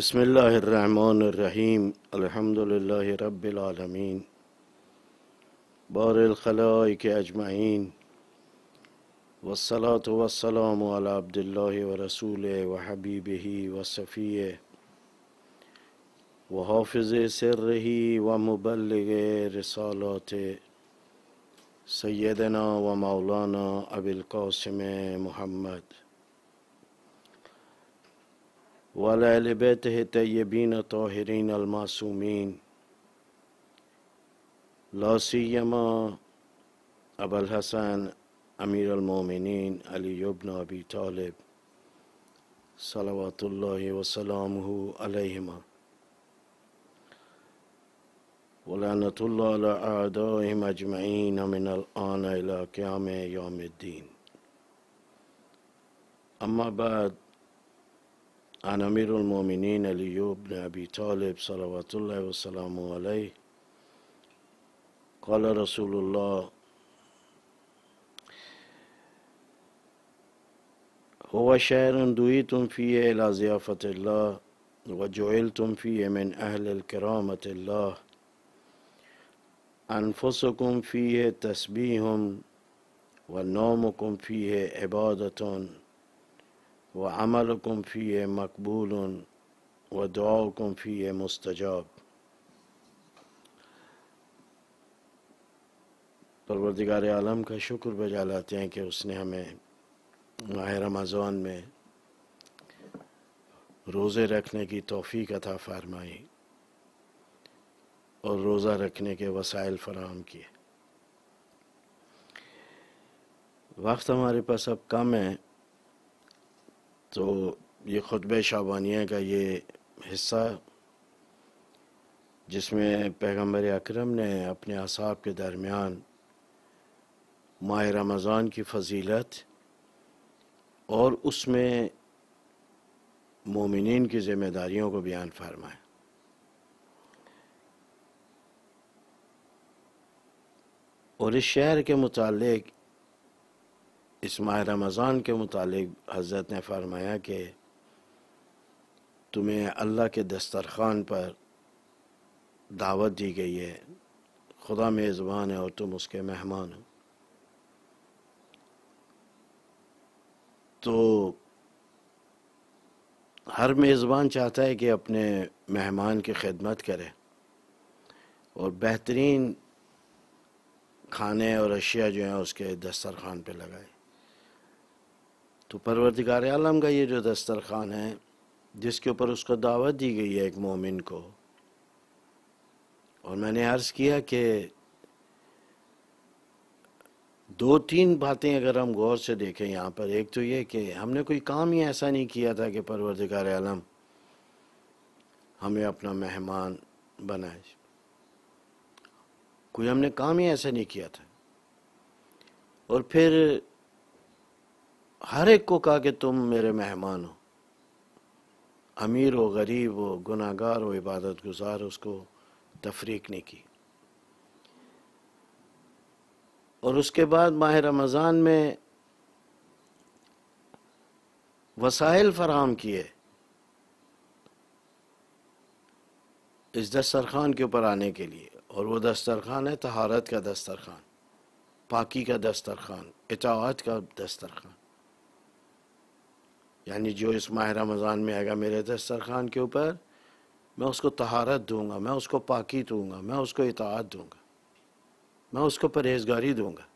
بسم الله الرحمن الرحیم الحمد لله رب العالمین بار الخلائق اجمعین والصلاة والسلام على عبد الله ورسوله وحبيبه وصفيه وحافظ سره ومبلغ رسالاته سيدنا ومولانا أبي القاسم محمد وعلى آل بيته الطيبين الطاهرين المعصومين لا سيما أبا الحسن أمير المؤمنين علي بن أبي طالب صلوات الله وسلامه عليهما ولعنة الله على أعدائهم أجمعين من الآن إلى قيام يوم الدين أما بعد عن أمير المؤمنين علي بن أبي طالب صلوات الله وسلامه عليه قال رسول الله هو شعر دويتم فيه إلى زيافة الله وجعلتم فيه من أهل الكرامة الله أنفسكم فيه تسبيح ونومكم فيه عبادة व अमलकुम फ़ी मकबूल व दुआकुम फ़ी मुस्तजाब परवरदिगार आलम का शुक्र बजा लाते हैं कि उसने हमें माह रमज़ान में रोज़े रखने की तोफ़ी कथा फरमाई और रोज़ा रखने के वसाइल फराहम किए वक्त हमारे पास अब कम है तो ये खुतब शाबानिया का ये हिस्सा जिसमें पैगम्बर अक्रम ने अपने असाब के दरमियान माह रमज़ान की फजीलत और उसमें मोमिन की ज़िम्मेदारियों को बयान फरमाया और इस शहर के मुतालिक इस माह रमज़ान के मुतालिक हज़रत ने फरमाया कि तुम्हें अल्लाह के दस्तरखान पर दावत दी गई है खुदा मेज़बान है और तुम उसके मेहमान हो तो हर मेज़बान चाहता है कि अपने मेहमान की खिदमत करे और बेहतरीन खाने और अशिया जो हैं उसके दस्तरखान पे लगाए तो परवरदिगार आलम का ये जो दस्तरखान है जिसके ऊपर उसको दावत दी गई है एक मोमिन को और मैंने अर्ज़ किया कि दो तीन बातें अगर हम गौर से देखें यहाँ पर एक तो ये कि हमने कोई काम ही ऐसा नहीं किया था कि परवरदिगार आलम हमें अपना मेहमान बनाए कोई हमने काम ही ऐसा नहीं किया था और फिर हर एक को कहा कि तुम मेरे मेहमान हो अमीर हो गरीब हो गुनागार हो इबादत गुजार उसको तफरीक नहीं की और उसके बाद माह रमज़ान में वसाइल फराहम किए इस दस्तरखान के ऊपर आने के लिए और वो दस्तरखान है तहारत का दस्तरखान पाकी का दस्तरखान इताहत का दस्तरखान यानी जो इस माह रमज़ान में आएगा मेरे दस्तरखान के ऊपर मैं उसको तहारत दूंगा मैं उसको पाकि दूंगा मैं उसको इतात दूंगा मैं उसको परहेजगारी दूंगा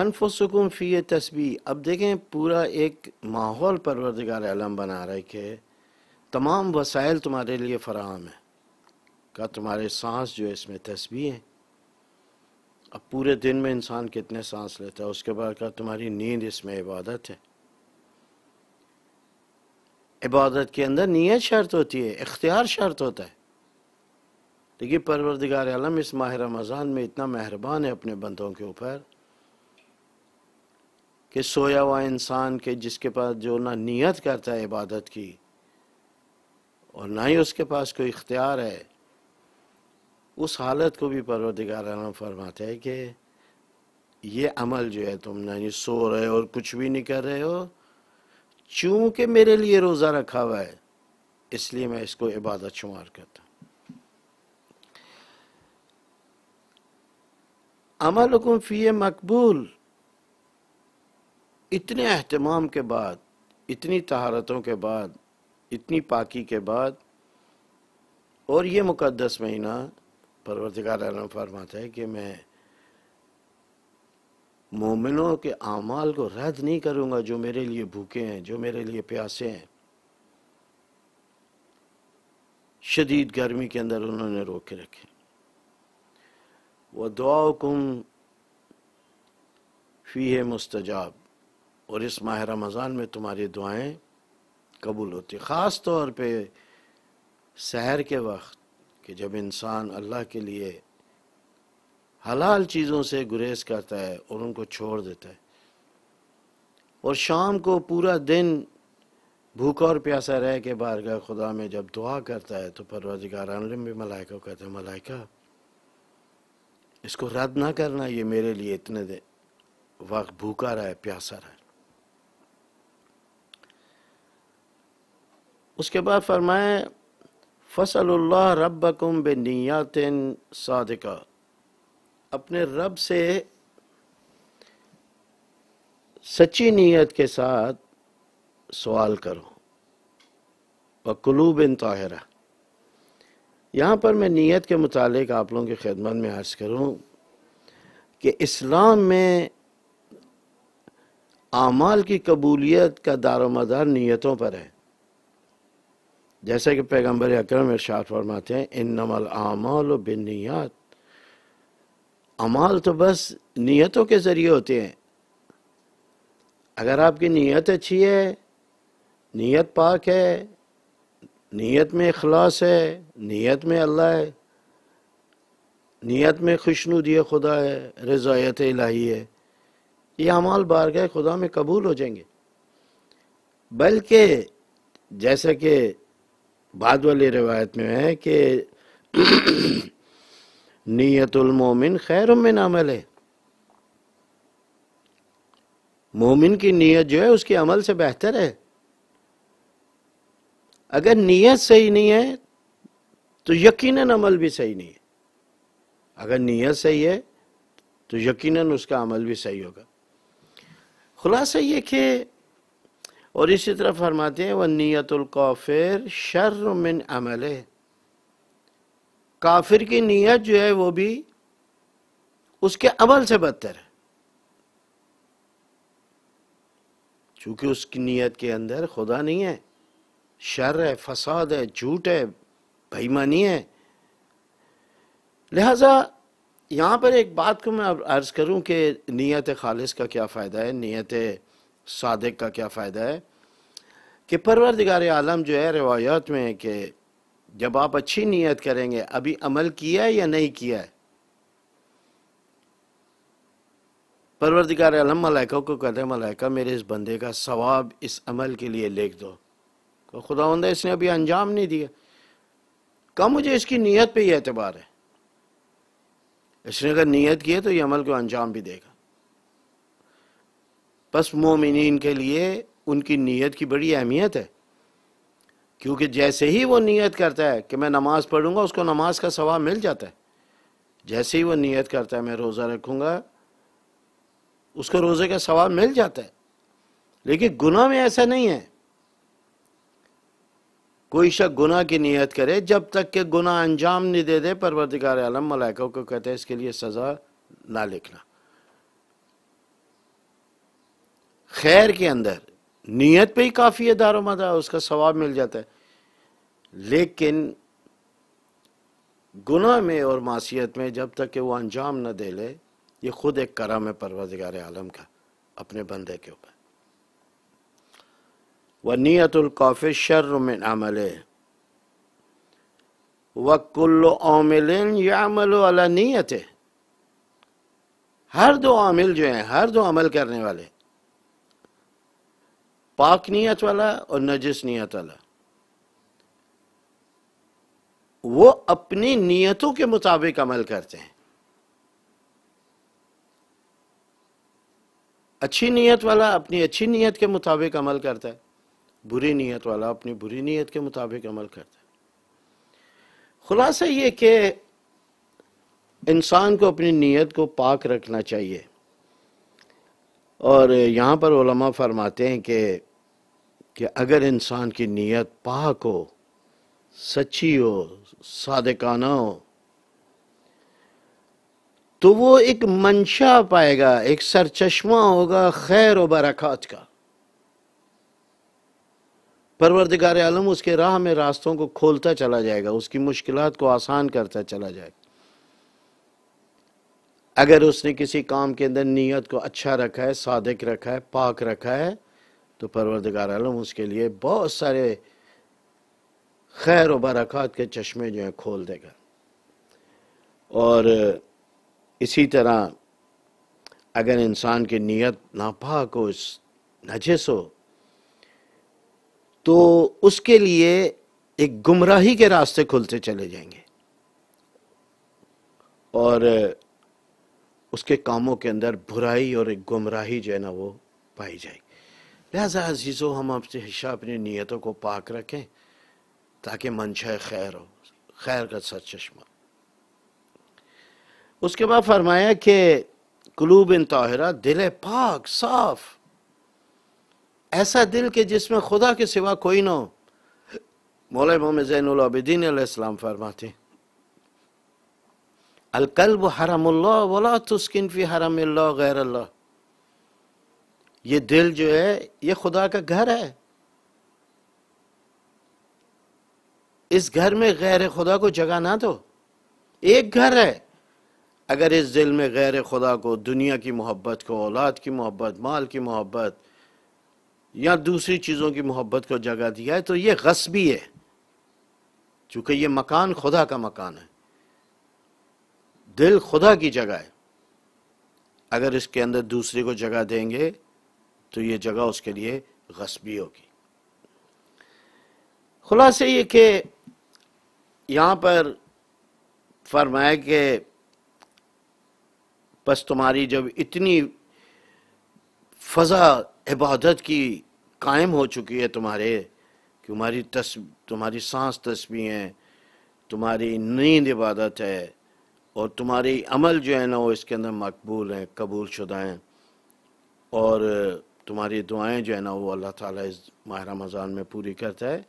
अनफुसकुम फ़ी तस्बी अब देखें पूरा एक माहौल परवरदगार आलम बना रहे के तमाम वसाइल तुम्हारे लिए फ़राहम है का तुम्हारे सांस जो इसमें तस्बी है अब पूरे दिन में इंसान कितने सांस लेता है उसके बाद कहा तुम्हारी नींद इसमें इबादत है इबादत के अंदर नीयत शर्त होती है इख्तियार शर्त होता है देखिए परवरदिगार आलम इस माह रमज़ान में इतना मेहरबान है अपने बंदों के ऊपर कि सोया हुआ इंसान के जिसके पास जो ना नीयत करता है इबादत की और ना ही उसके पास कोई इख्तियार है उस हालत को भी परवरदिगार फरमाते हैं कि ये अमल जो है तुम ना सो रहे हो और कुछ भी नहीं कर रहे हो चूंकि मेरे लिए रोज़ा रखा हुआ है इसलिए मैं इसको इबादत शुमार करता हूँ अमल हुकुम फ़ी मकबूल इतने अहतमाम के बाद इतनी तहारतों के बाद इतनी पाकी के बाद और ये मुकदस महीना परवरदिगार फरमाते हैं कि मैं मोमिनों के अमाल को रद्द नहीं करूंगा जो मेरे लिए भूखे हैं जो मेरे लिए प्यासे हैं शदीद गर्मी के अंदर उन्होंने रोक के रखे वह दुआकुम फ़ी है मुस्तजाब और इस माह रमज़ान में तुम्हारी दुआएं कबूल होती ख़ास तौर पे शहर के वक्त कि जब इंसान अल्लाह के लिए हलाल चीज़ों से गुरेज करता है और उनको छोड़ देता है और शाम को पूरा दिन भूखा और प्यासा रह के बारगाह खुदा में जब दुआ करता है तो परवजगार आलम भी मलाइका को कहते हैं मलाइका इसको रद्द ना करना ये मेरे लिए इतने दिन वक्त भूखा रहा है प्यासा रहा है उसके बाद फरमाए फसल्ला रबकुम बे नीत सादिका अपने रब से सच्ची नीयत के साथ सवाल करो व कलूब इन ताहरा यहाँ पर मैं नीयत के मुतालिक आप लोगों की खदमत में अर्ज़ करूँ कि इस्लाम में आमाल की कबूलियत का दारोमदार नीयतों पर है जैसे कि पैगम्बर अक्रम इर्शाद फरमाते हैं इन नमल आमाल बिन नियात अमाल तो बस नीयतों के ज़रिए होते हैं अगर आपकी नीयत अच्छी है नीयत पाक है नीयत में अखलास है नीयत में अल्लाह है नीयत में दिए खुदा है रज़ायत इलाही है ये अमाल गए खुदा में कबूल हो जाएंगे बल्कि जैसे कि बाद वाली रिवायत में है कि नीयतुलमोमिन खैर में अमल है मोमिन की नीयत जो है उसके अमल से बेहतर है अगर नीयत सही नहीं है तो यकीनन अमल भी सही नहीं है अगर नीयत सही है तो यकीनन उसका अमल भी सही होगा खुलासा ये कि और इसी तरह फरमाते हैं वह काफिर शर मिन अमल काफिर की नीयत जो है वो भी उसके अमल से बदतर है चूंकि उसकी नीयत के अंदर खुदा नहीं है शर है फसाद है झूठ है बेईमानी है लिहाजा यहां पर एक बात को मैं अर्ज़ करूं कि नीयत खालिश का क्या फ़ायदा है नीयत सादक का क्या फ़ायदा है कि परवरदिगार आलम जो है रवायात में है कि जब आप अच्छी नीयत करेंगे अभी अमल किया है या नहीं किया है परवरदिगार आलम मलाइका को कहते मलाइका मेरे इस बंदे का सवाब इस अमल के लिए लिख दो तो बंदा इसने अभी अंजाम नहीं दिया कब मुझे इसकी नीयत पे ही एतबार है इसने अगर नीयत की है तो ये अमल को अंजाम भी देगा बस मोमिन के लिए उनकी नीयत की बड़ी अहमियत है क्योंकि जैसे ही वो नीयत करता है कि मैं नमाज़ पढ़ूंगा उसको नमाज का सवाब मिल जाता है जैसे ही वो नीयत करता है मैं रोज़ा रखूँगा उसको रोज़े का सवाब मिल जाता है लेकिन गुना में ऐसा नहीं है कोई शक गुनाह की नीयत करे जब तक के गुना अंजाम नहीं दे दे परवरदिगार आलम मलाइकों को कहते हैं इसके लिए सज़ा ना लिखना खैर के अंदर नीयत पे ही काफ़ी है दारोमद उसका सवाब मिल जाता है लेकिन गुना में और मासीत में जब तक कि वो अंजाम न दे ले ये खुद एक करम है परवजगार आलम का अपने बंदे के ऊपर व नीयतुल्काफ़ शर्रमिन अमल वकुल्ल आमिलिन यामल अला नीयत हर दो आमिल जो हैं हर दो अमल करने वाले पाक नीयत वाला और नजिस नीयत वाला वो अपनी नीयतों के मुताबिक अमल करते हैं अच्छी नीयत वाला अपनी अच्छी नीयत के मुताबिक अमल करता है बुरी नीयत वाला अपनी बुरी नीयत के मुताबिक अमल करता है खुलासा ये कि इंसान को अपनी नीयत को पाक रखना चाहिए और यहाँ पर उलमा फरमाते हैं कि कि अगर इंसान की नीयत पाक हो सच्ची हो सादकाना हो तो वो एक मंशा पाएगा एक सरचश्मा होगा खैर व बरक़ात का परवरदिगार आलम उसके राह में रास्तों को खोलता चला जाएगा उसकी मुश्किलात को आसान करता चला जाएगा अगर उसने किसी काम के अंदर नीयत को अच्छा रखा है सादक रखा है पाक रखा है तो परवरदगार आलम उसके लिए बहुत सारे खैर व बरक़ात के चश्मे जो हैं खोल देगा और इसी तरह अगर इंसान की नीयत नापाक हो नजस हो तो उसके लिए एक गुमराही के रास्ते खुलते चले जाएंगे और उसके कामों के अंदर बुराई और एक गुमराही जो है ना वो पाई जाए लिहाजा अजीजो हम आपसे हिस्सा अपनी नीयतों को पाक रखें ताकि मनशा खैर हो खैर का सच चश्मा उसके बाद फरमाया कि कलूब इन तोहरा दिल पाक साफ ऐसा दिल के जिसमें खुदा के सिवा कोई ना हो मौल मोहम्मद जैनदीन फरमाते हैं अलकल्ब हरमल्ला वला तुस्किन फ़ी हराम गैर अल्लाह ये दिल जो है ये खुदा का घर है इस घर में गैर खुदा को जगह ना दो एक घर है अगर इस दिल में गैर खुदा को दुनिया की मोहब्बत को औलाद की मोहब्बत माल की मोहब्बत या दूसरी चीज़ों की मोहब्बत को जगह दिया है तो ये गस्बी है चूंकि ये मकान खुदा का मकान है दिल खुदा की जगह है अगर इसके अंदर दूसरे को जगह देंगे तो ये जगह उसके लिए गसबी होगी खुलासे ये कि यहाँ पर फरमाया कि बस तुम्हारी जब इतनी फ़ज़ा इबादत की कायम हो चुकी है तुम्हारे कि तुम्हारी तस तुम्हारी सांस तस्वीर है तुम्हारी नींद इबादत है और तुम्हारी अमल जो है ना वो इसके अंदर मकबूल हैं कबूल शुदा हैं और तुम्हारी दुआएं जो है ना वो अल्लाह ताला इस माह रमज़ान में पूरी करता है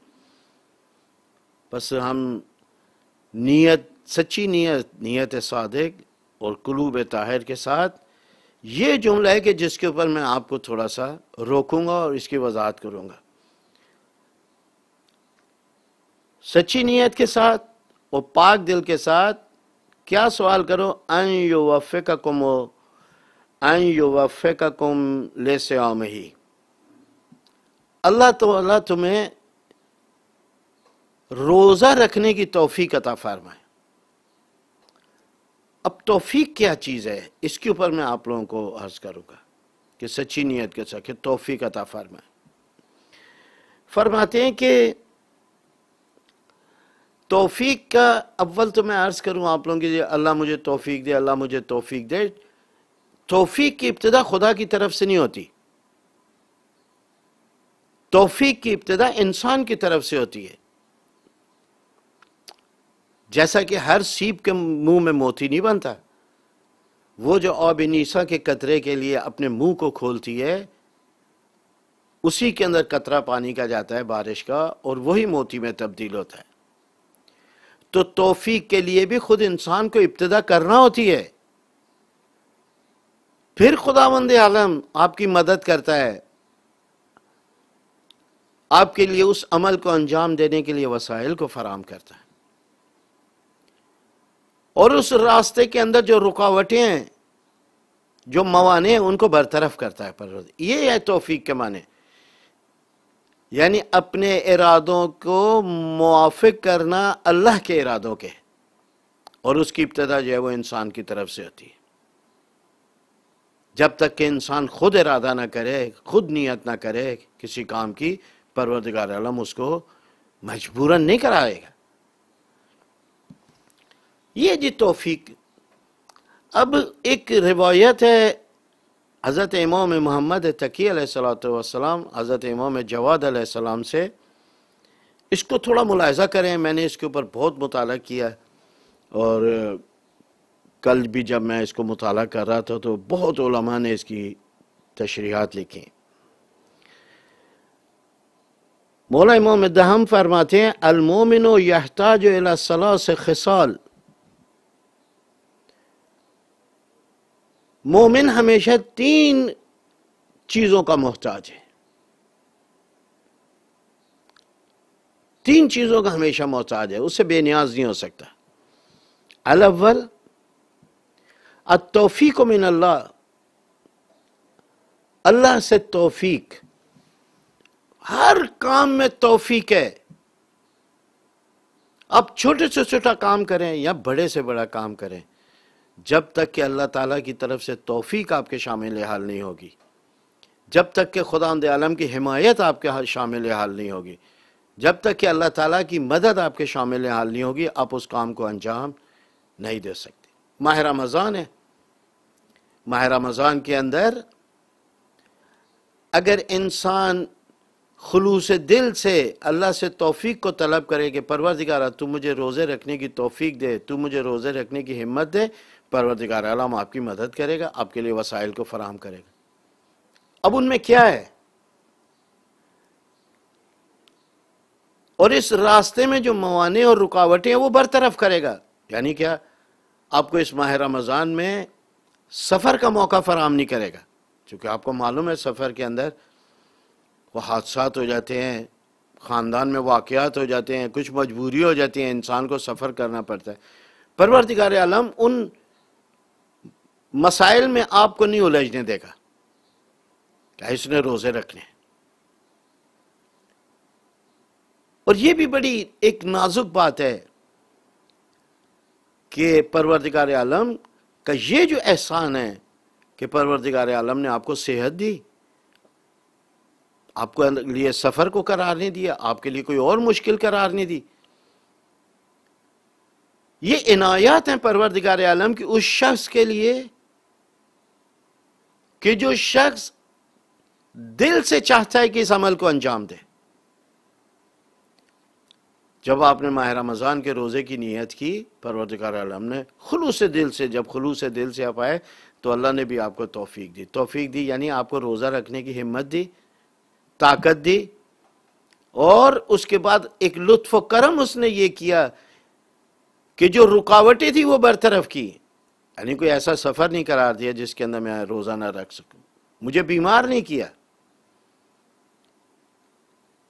बस हम नीयत सच्ची नीयत नीयत सादक और कुलूब ताहिर के साथ ये जुमला है कि जिसके ऊपर मैं आपको थोड़ा सा रोकूंगा और इसकी वजाहत करूँगा सच्ची नीयत के साथ और पाक दिल के साथ क्या सवाल करो अन यो वफ़े का कुम अन यो वफ़े का कुम ले से आम ही अल्लाह तो अल्लाह तुम्हें रोज़ा रखने की तोफ़ी कता फरमाए अब तोफीक क्या चीज़ है इसके ऊपर मैं आप लोगों को अर्ज़ करूँगा कि सच्ची नीयत के साथ कि तोफ़ी अता फरमाए फरमाते हैं कि तोफ़ी का अव्वल तो मैं अर्ज़ करूँ आप लोगों के लिए अल्लाह मुझे तोफ़ी दे अल्लाह मुझे तोफ़ी दे तोफ़ी की इब्तदा खुदा की तरफ से नहीं होती तोफ़ी की इब्तदा इंसान की तरफ से होती है जैसा कि हर सीप के मुंह में मोती नहीं बनता वो जो औबनीसा के कतरे के लिए अपने मुंह को खोलती है उसी के अंदर कतरा पानी का जाता है बारिश का और वही मोती में तब्दील होता है तो तोफीक के लिए भी खुद इंसान को इब्तदा करना होती है फिर खुदावंद आलम आपकी मदद करता है आपके लिए उस अमल को अंजाम देने के लिए वसाइल को फराम करता है और उस रास्ते के अंदर जो रुकावटें हैं जो मवाने हैं उनको बरतरफ करता है पर ये है तोफीक के माने यानी अपने इरादों को मुआफ़ करना अल्लाह के इरादों के और उसकी इब्तदा जो है वो इंसान की तरफ से होती है जब तक कि इंसान खुद इरादा ना करे खुद नीयत ना करे किसी काम की परवरदगार आलम उसको मजबूरन नहीं कराएगा ये जी तोफीक अब एक रिवायत है हज़रत इमाम मोहम्मद तकी सलाम हज़रत इमाम जवाद सलाम से इसको थोड़ा मुलायजा करें मैंने इसके ऊपर बहुत मुताल किया और कल भी जब मैं इसको मुताल कर रहा था तो बहुत ओलमा ने इसकी तशरीहत लिखी मौला इमाम दहम फरमाते हैं अलमोमिन यहताज खसाल मोमिन हमेशा तीन चीजों का मोहताज है तीन चीजों का हमेशा मोहताज है उससे बेनियाज नहीं हो सकता अलवल अतोफ़ीक मिन अल्लाह अल्लाह से तोफीक हर काम में तोफीक है आप छोटे से छोटा काम करें या बड़े से बड़ा काम करें जब तक कि अल्लाह ताला की तरफ से तोफ़ी आपके शामिल हाल नहीं होगी जब तक कि खुदा आलम की हिमायत आपके शामिल हाल नहीं होगी जब तक कि अल्लाह ताला की मदद आपके शामिल हाल नहीं होगी आप उस काम को अंजाम नहीं दे सकते माह रमज़ान है माह रमज़ान के अंदर अगर इंसान खलूस दिल से अल्लाह से तोफ़ी को तलब करे कि परवर दिखा रहा तू मुझे रोज़े रखने की तोफ़ी दे तू मुझे रोज़े रखने की हिम्मत दे परवरदिगार आलम आपकी मदद करेगा आपके लिए वसाइल को फराहम करेगा अब उनमें क्या है और इस रास्ते में जो मवाने और रुकावटें हैं वो बरतरफ करेगा यानी क्या आपको इस माह रमज़ान में सफ़र का मौका फराहम नहीं करेगा क्योंकि आपको मालूम है सफ़र के अंदर वो हादसा हो जाते हैं ख़ानदान में वाकयात हो जाते हैं कुछ मजबूरी हो जाती है इंसान को सफ़र करना पड़ता है परवरदिगार आलम उन मसाइल में आपको नहीं उलझने देगा क्या इसने रोजे रखने और यह भी बड़ी एक नाजुक बात है कि परवरदिगार आलम का यह जो एहसान है कि परवरदिगार आलम ने आपको सेहत दी आपको लिए सफ़र को करार नहीं दिया आपके लिए कोई और मुश्किल करार नहीं दी ये इनायात हैं परवरदिगार आलम की उस शख्स के लिए कि जो शख्स दिल से चाहता है कि इस अमल को अंजाम दे जब आपने माह रमज़ान के रोज़े की नीयत की परवरदगार आलम ने खलूस दिल से जब खलूस दिल से आप आए तो अल्लाह ने भी आपको तोफ़ीक दी तोफ़ीक दी यानी आपको रोज़ा रखने की हिम्मत दी ताकत दी और उसके बाद एक लुत्फ करम उसने ये किया कि जो रुकावटें थी वो बरतरफ की यानी कोई ऐसा सफ़र नहीं करार दिया जिसके अंदर मैं रोज़ाना रख सकूं मुझे बीमार नहीं किया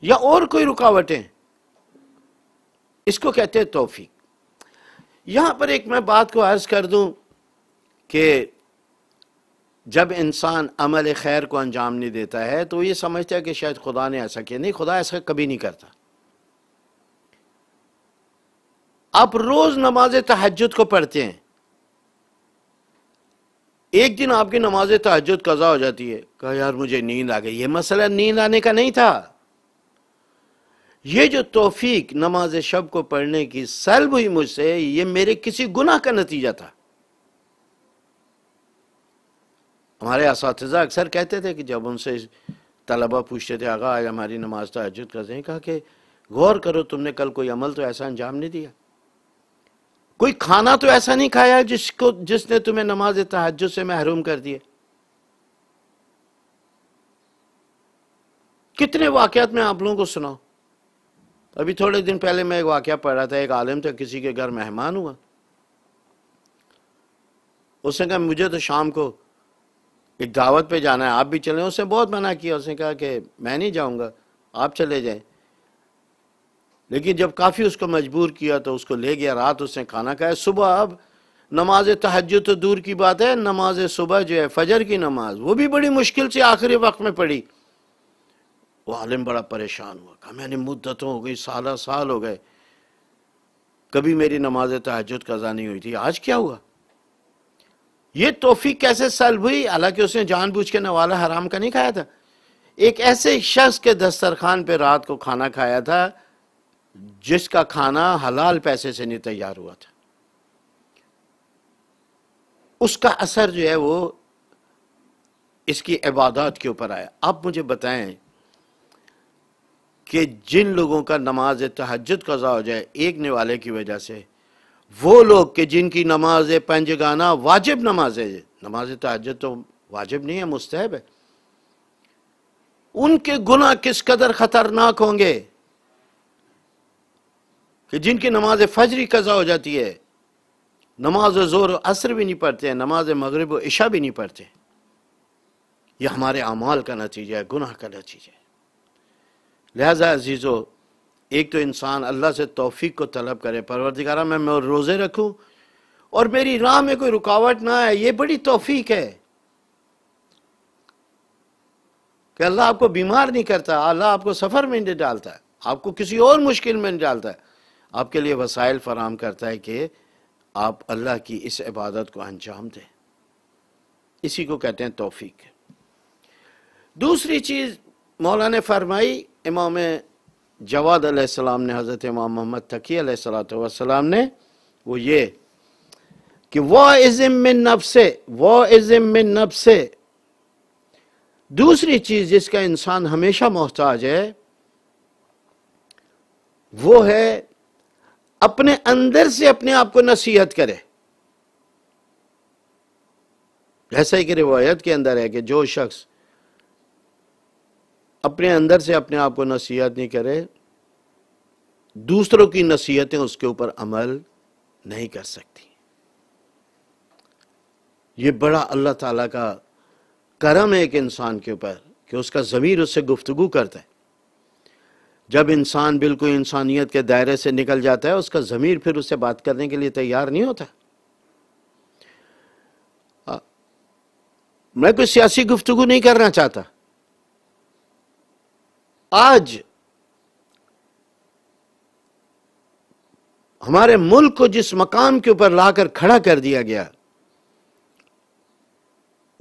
या और कोई रुकावटें इसको कहते हैं तोफीक यहाँ पर एक मैं बात को अर्ज़ कर दूं कि जब इंसान अमल खैर को अंजाम नहीं देता है तो ये समझता है कि शायद खुदा ने ऐसा किया नहीं खुदा ऐसा कभी नहीं करता आप रोज़ नमाज तहजद को पढ़ते हैं एक दिन आपकी नमाज तहजद कज़ा हो जाती है कहा यार मुझे नींद आ गई ये मसला नींद आने का नहीं था ये जो तोफीक नमाज शब को पढ़ने की सल्ब हुई मुझसे ये मेरे किसी गुनाह का नतीजा था हमारे इस अक्सर कहते थे कि जब उनसे तलबा पूछते थे आगा आज हमारी नमाज तहजद कर कहा कि गौर करो तुमने कल कोई अमल तो ऐसा अंजाम नहीं दिया कोई खाना तो ऐसा नहीं खाया जिसको जिसने तुम्हें नमाज तहज से महरूम कर दिए कितने वाकयात में आप लोगों को सुनाऊं अभी थोड़े दिन पहले मैं एक वाक्य पढ़ रहा था एक आलिम था किसी के घर मेहमान हुआ उसने कहा मुझे तो शाम को एक दावत पे जाना है आप भी चले उसने बहुत मना किया उसने कहा कि मैं नहीं जाऊंगा आप चले जाएं लेकिन जब काफ़ी उसको मजबूर किया तो उसको ले गया रात उसने खाना खाया सुबह अब नमाज तहज तो दूर की बात है नमाज सुबह जो है फजर की नमाज वो भी बड़ी मुश्किल से आखिरी वक्त में पड़ी वो आलिम बड़ा परेशान हुआ कहा मैंने मुद्दतों हो गई साल साल हो गए कभी मेरी नमाज तहजद कज़ा नहीं हुई थी आज क्या हुआ ये तोफ़ी कैसे सल हुई हालांकि उसने जानबूझ के नवाला हराम का नहीं खाया था एक ऐसे शख्स के दस्तरखान पे रात को खाना खाया था जिसका खाना हलाल पैसे से नहीं तैयार हुआ था उसका असर जो है वो इसकी इबादत के ऊपर आया आप मुझे बताएं कि जिन लोगों का नमाज तहजद कज़ा हो जाए एक निवाले की वजह से वो लोग के जिनकी नमाज पंजगाना वाजिब नमाज है नमाज तहजद तो वाजिब नहीं है मुस्तैब है उनके गुना किस कदर ख़तरनाक होंगे कि जिनकी नमाज फजरी कज़ा हो जाती है नमाज ज़ोर असर भी नहीं पढ़ते हैं नमाज मगरब इशा भी नहीं पढ़ते यह हमारे अमाल का नतीजा है गुनाह का नतीजा है लिहाजा अजीज़ो एक तो इंसान अल्लाह से तोफ़ी को तलब करे परवरदिगारा मैं मैं रोज़े रखूँ और मेरी राह में कोई रुकावट ना आए ये बड़ी तोफीक है कि अल्लाह आपको बीमार नहीं करता अल्लाह आपको सफ़र में नहीं डालता आपको किसी और मुश्किल में नहीं डालता है आपके लिए वसाइल फराम करता है कि आप अल्लाह की इस इबादत को अंजाम दें इसी को कहते हैं तोफ़ी दूसरी चीज़ मौला ने फरमाई इमाम जवाद अलैहिस्सलाम ने हज़रत इमाम मोहम्मद तकी सलाम ने वो ये कि वह इज़म मिन नफसे वह इज़म मिन नफसे दूसरी चीज़ जिसका इंसान हमेशा मोहताज है वो है अपने अंदर से अपने आप को नसीहत करे ऐसा ही कि रिवायत के अंदर है कि जो शख्स अपने अंदर से अपने आप को नसीहत नहीं करे दूसरों की नसीहतें उसके ऊपर अमल नहीं कर सकती ये बड़ा अल्लाह ताला का करम है एक इंसान के ऊपर कि उसका ज़मीर उससे गुफ्तगु करता है जब इंसान बिल्कुल इंसानियत के दायरे से निकल जाता है उसका ज़मीर फिर उससे बात करने के लिए तैयार नहीं होता मैं कोई सियासी गुफ्तगु नहीं करना चाहता आज हमारे मुल्क को जिस मकाम के ऊपर लाकर खड़ा कर दिया गया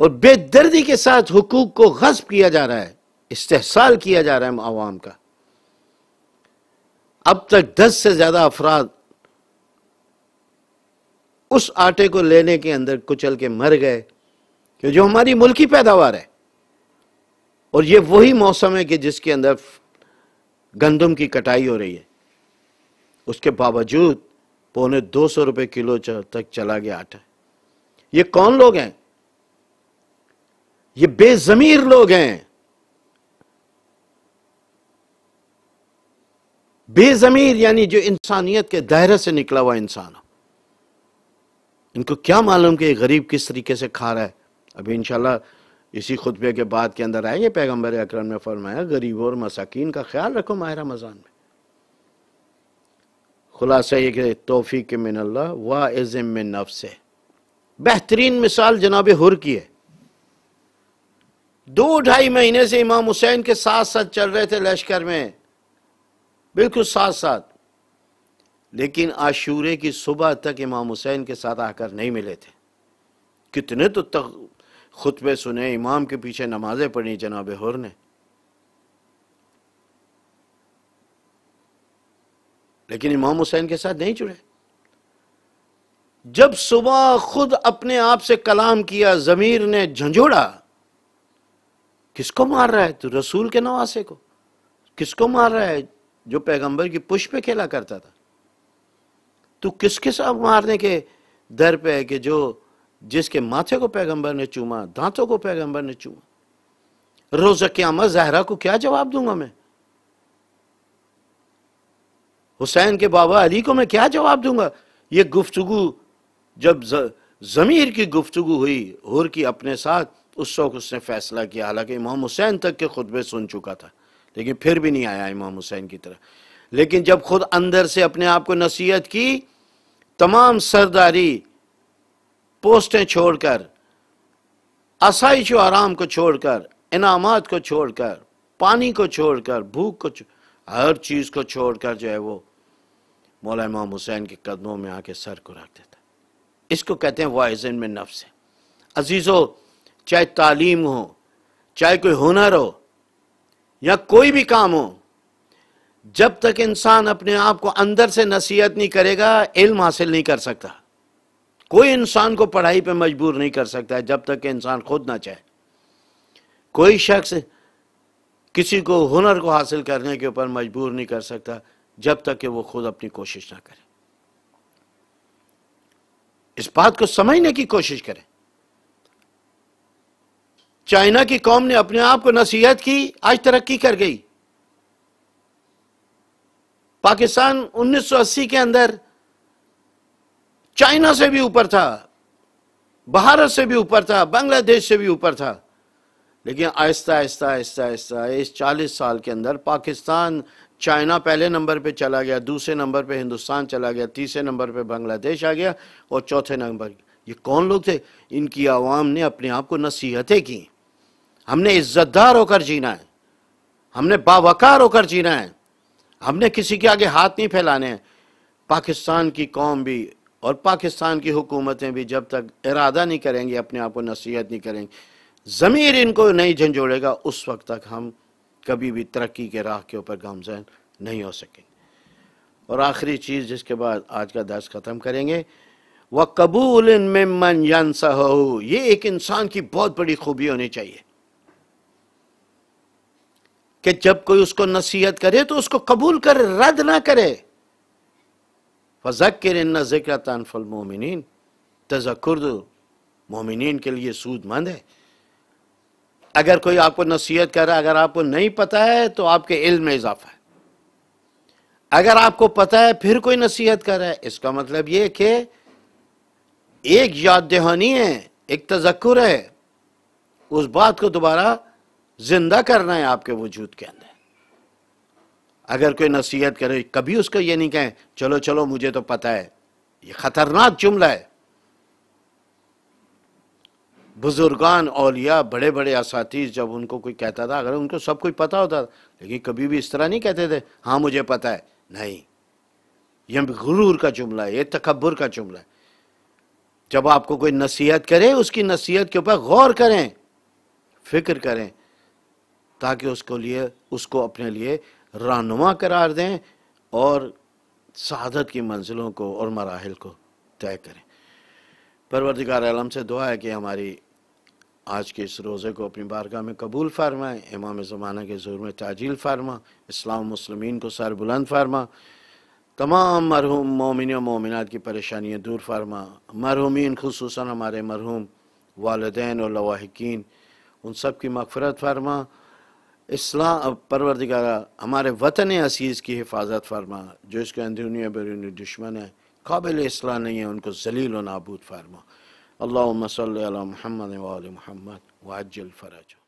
और बेदर्दी के साथ हुकूक को गस्ब किया जा रहा है इस्तेसाल किया जा रहा है आवाम का अब तक दस से ज़्यादा अफराद उस आटे को लेने के अंदर कुचल के मर गए कि जो हमारी मुल्की पैदावार है और ये वही मौसम है कि जिसके अंदर गंदम की कटाई हो रही है उसके बावजूद पौने दो सौ रुपये किलो तक चला गया आटा ये कौन लोग हैं ये बेजमीर लोग हैं बेजमीर यानी जो इंसानियत के दायरे से निकला हुआ इंसान हो इनको क्या मालूम कि गरीब किस तरीके से खा रहा है अभी इनशाला इसी खुतबे के बाद के अंदर आएंगे पैगम्बर अक्रम ने फरमाया गरीबों और मसाकिन का ख्याल रखो माह रमज़ान में खुलासा ये कि तोफ़ी के मिन अल्लाह इज़म में नफ बेहतरीन मिसाल जनाब हुर की है दो ढाई महीने से इमाम हुसैन के साथ साथ चल रहे थे लश्कर में बिल्कुल साथ साथ लेकिन आशूरे की सुबह तक इमाम हुसैन के साथ आकर नहीं मिले थे कितने तो तक खुतबे सुने इमाम के पीछे नमाजें पढ़ी जनाब होर ने लेकिन इमाम हुसैन के साथ नहीं जुड़े जब सुबह खुद अपने आप से कलाम किया जमीर ने झंझोड़ा किसको मार रहा है तू तो रसूल के नवासे को किसको मार रहा है जो पैगंबर की पुश पे खेला करता था तू तो किस अब मारने के दर पे है कि जो जिसके माथे को पैगंबर ने चूमा दांतों को पैगंबर ने चूमा रोज़ क्यामत जहरा को क्या जवाब दूंगा मैं हुसैन के बाबा अली को मैं क्या जवाब दूंगा ये गुफ्तगु जब ज़मीर की गुफ्तगु हुई हुर की अपने साथ उस वक्त उसने फैसला किया हालांकि इमाम हुसैन तक के खुतबे सुन चुका था लेकिन फिर भी नहीं आया इमाम हुसैन की तरह लेकिन जब खुद अंदर से अपने आप को नसीहत की तमाम सरदारी पोस्टें छोड़कर आसाइश आराम को छोड़कर इनाम को छोड़कर पानी को छोड़कर भूख को हर चीज़ को छोड़कर जो है वो मौला इमाम हुसैन के कदमों में आके सर को रख देता इसको कहते हैं वाइजन में नफ्स है अजीज़ो चाहे तालीम हो चाहे कोई हुनर हो या कोई भी काम हो जब तक इंसान अपने आप को अंदर से नसीहत नहीं करेगा इल्म हासिल नहीं कर सकता कोई इंसान को पढ़ाई पे मजबूर नहीं कर सकता है जब तक कि इंसान खुद ना चाहे कोई शख्स किसी को हुनर को हासिल करने के ऊपर मजबूर नहीं कर सकता जब तक कि वो खुद अपनी कोशिश ना करे इस बात को समझने की कोशिश करें चाइना की कौम ने अपने आप को नसीहत की आज तरक्की कर गई पाकिस्तान 1980 के अंदर चाइना से भी ऊपर था भारत से भी ऊपर था बांग्लादेश से भी ऊपर था लेकिन आहिस्ता आहिस्ता आहिस्ता आहिस्ता इस चालीस साल के अंदर पाकिस्तान चाइना पहले नंबर पे चला गया दूसरे नंबर पे हिंदुस्तान चला गया तीसरे नंबर पे बांग्लादेश आ गया और चौथे नंबर ये कौन लोग थे इनकी आवाम ने अपने आप को नसीहतें की हमने इज्जतदार होकर जीना है हमने बावकार होकर जीना है हमने किसी के आगे हाथ नहीं फैलाने हैं पाकिस्तान की कौम भी और पाकिस्तान की हुकूमतें भी जब तक इरादा नहीं करेंगी अपने आप को नसीहत नहीं करेंगी ज़मीर इनको नहीं झंझोड़ेगा उस वक्त तक हम कभी भी तरक्की के राह के ऊपर गामजन नहीं हो सकेंगे और आखिरी चीज़ जिसके बाद आज का दर्ज ख़त्म करेंगे वह कबूल में मन यन ये एक इंसान की बहुत बड़ी खूबी होनी चाहिए कि जब कोई उसको नसीहत करे तो उसको कबूल करे रद्द ना करे के इन जिक्र तनफल मोमिन तजक्र मोमिन के लिए सूदमंद है अगर कोई आपको नसीहत है अगर आपको नहीं पता है तो आपके इल्म में इजाफा है अगर आपको पता है फिर कोई नसीहत है इसका मतलब ये कि एक याद दहानी है एक तजक्र है उस बात को दोबारा जिंदा करना है आपके वजूद के अंदर अगर कोई नसीहत करे कभी उसको ये नहीं कहें चलो चलो मुझे तो पता है ये खतरनाक जुमला है बुजुर्गान औलिया बड़े बड़े असातीज जब उनको कोई कहता था अगर उनको सब कुछ पता होता लेकिन कभी भी इस तरह नहीं कहते थे हाँ मुझे पता है नहीं यह गुरूर का जुमला है ये तकबर का जुमला है जब आपको कोई नसीहत करे उसकी नसीहत के ऊपर गौर करें फिक्र करें ताकि उसको लिए उसको अपने लिए रानुमा करार दें और शहादत की मंजिलों को और मराहल को तय करें परवरदिगार आलम से दुआ है कि हमारी आज के इस रोज़े को अपनी बारगाह में कबूल फ़रमाएं इमाम ज़माना के ज़ोर में ताजील फारमा इस्लाम मुसलमिन को सर बुलंद फारमा तमाम मरहूम मोमिन मोमिनत की परेशानियाँ दूर फारमा मरहूमिन खसूस हमारे मरहूम वालदेन और लवाहकिन उन सब की मफफरत फारमा इस्लाम परवरदिगार हमारे वतन असीज़ की हिफाजत फरमा जो इसके अंदरूनी बरूनी दुश्मन है काबिल इसलाह नहीं है उनको जलील व नाबूद फरमा अल्लाह मसल महमद वाल महमद वाजल फ़रज